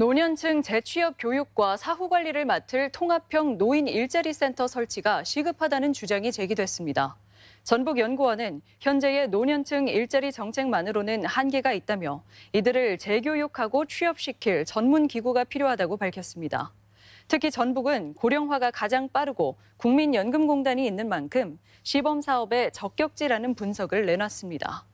노년층 재취업 교육과 사후 관리를 맡을 통합형 노인 일자리 센터 설치가 시급하다는 주장이 제기됐습니다. 전북연구원은 현재의 노년층 일자리 정책만으로는 한계가 있다며 이들을 재교육하고 취업시킬 전문 기구가 필요하다고 밝혔습니다. 특히 전북은 고령화가 가장 빠르고 국민연금공단이 있는 만큼 시범 사업에 적격지라는 분석을 내놨습니다.